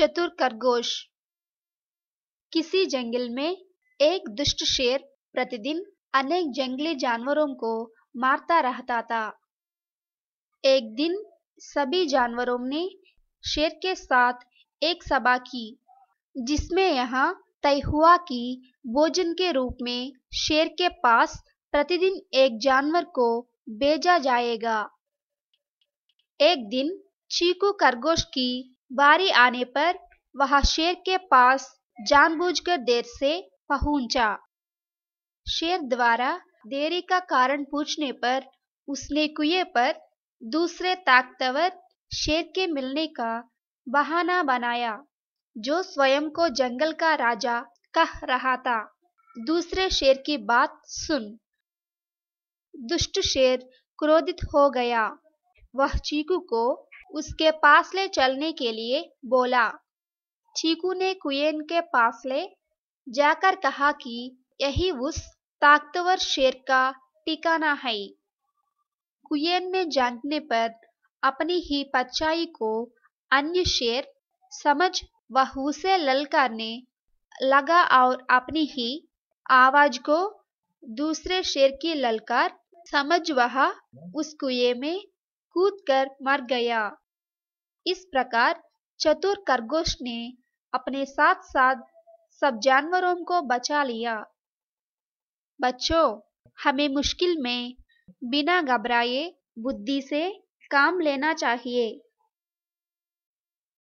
चतुर खरगोश किसी जंगल में एक दुष्ट शेर प्रतिदिन अनेक जंगली जानवरों को मारता रहता था एक दिन सभी जानवरों ने शेर के साथ एक सभा की जिसमें यह तय हुआ कि भोजन के रूप में शेर के पास प्रतिदिन एक जानवर को भेजा जाएगा एक दिन चीकू खरगोश की बारी आने पर वह शेर के पास जानबूझकर देर से पहुंचा शेर द्वारा देरी का कारण पूछने पर उसने कुएं पर दूसरे ताकतवर शेर के मिलने का बहाना बनाया जो स्वयं को जंगल का राजा कह रहा था दूसरे शेर की बात सुन दुष्ट शेर क्रोधित हो गया वह चीकू को उसके पास ले चलने के लिए बोला चीकू ने कुएन के पास ले जाकर कहा कि यही उस ताकतवर शेर का टिकाना है कुएन में झांकने पर अपनी ही पच्चाई को अन्य शेर समझ वह उसे ललकारने लगा और अपनी ही आवाज को दूसरे शेर की ललकार समझ वह उस कुएं में कूदकर मर गया इस प्रकार चतुर खरगोश ने अपने साथ साथ सब जानवरों को बचा लिया बच्चों हमें मुश्किल में बिना घबराए बुद्धि से काम लेना चाहिए